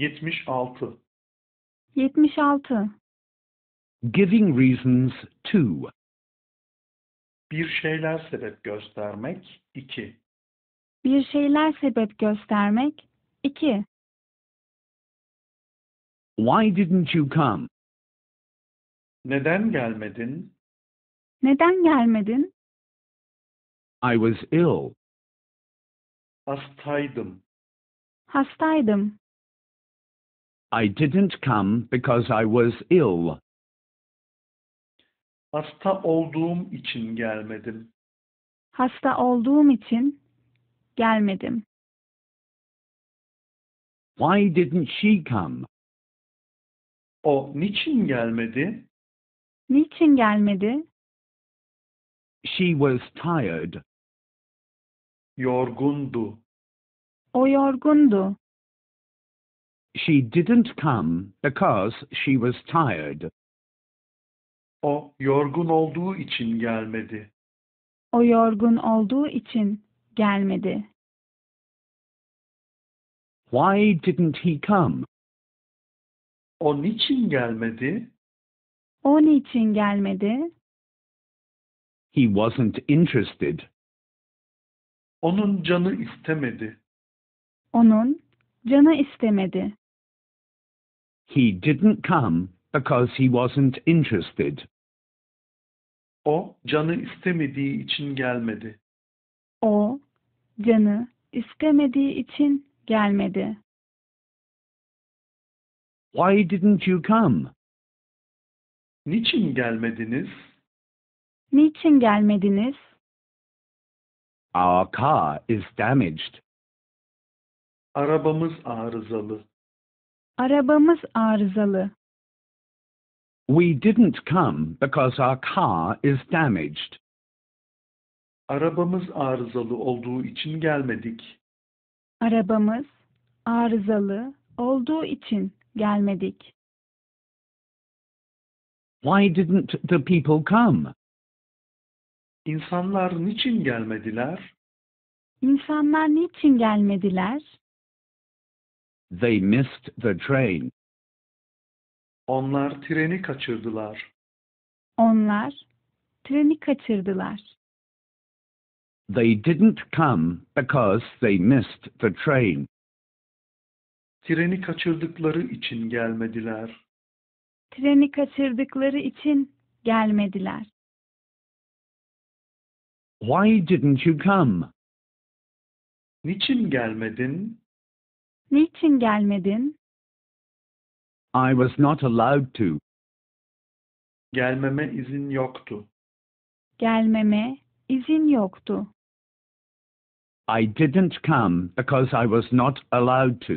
76. 76. Giving reasons to. Bir şeyler sebep göstermek 2. Bir şeyler sebep göstermek 2. Why didn't you come? Neden gelmedin? Neden gelmedin? I was ill. Hastaydım. Hastaydım. I didn't come because I was ill. Hasta olduğum için gelmedim. Hasta olduğum için gelmedim. Why didn't she come? O niçin gelmedi? Niçin gelmedi? She was tired. Yorgundu. O yorgundu. She didn't come because she was tired. O yorgun olduğu için gelmedi. O yorgun olduğu için gelmedi. Why didn't he come? O niçin gelmedi? O niçin gelmedi? He wasn't interested. Onun canı istemedi. Onun canı istemedi. He didn't come because he wasn't interested. O canı istemediği için gelmedi. O canı istemediği için gelmedi. Why didn't you come? Niçin gelmediniz? Niçin gelmediniz? Our car is damaged. Arabamız arızalı. Arabamız arızalı. We didn't come because our car is damaged. Arabamız arızalı olduğu için gelmedik. Arabamız arızalı olduğu için gelmedik. Why didn't the people come? İnsanlar niçin gelmediler? İnsanlar niçin gelmediler? They missed the train. Onlar treni kaçırdılar. Onlar treni kaçırdılar. They didn't come because they missed the train. Treni kaçırdıkları için gelmediler. Treni kaçırdıkları için gelmediler. Why didn't you come? Niçin gelmedin? Niçin gelmedin? I was not allowed to. Gelmeme izin yoktu. Gelmeme izin yoktu. I didn't come because I was not allowed to.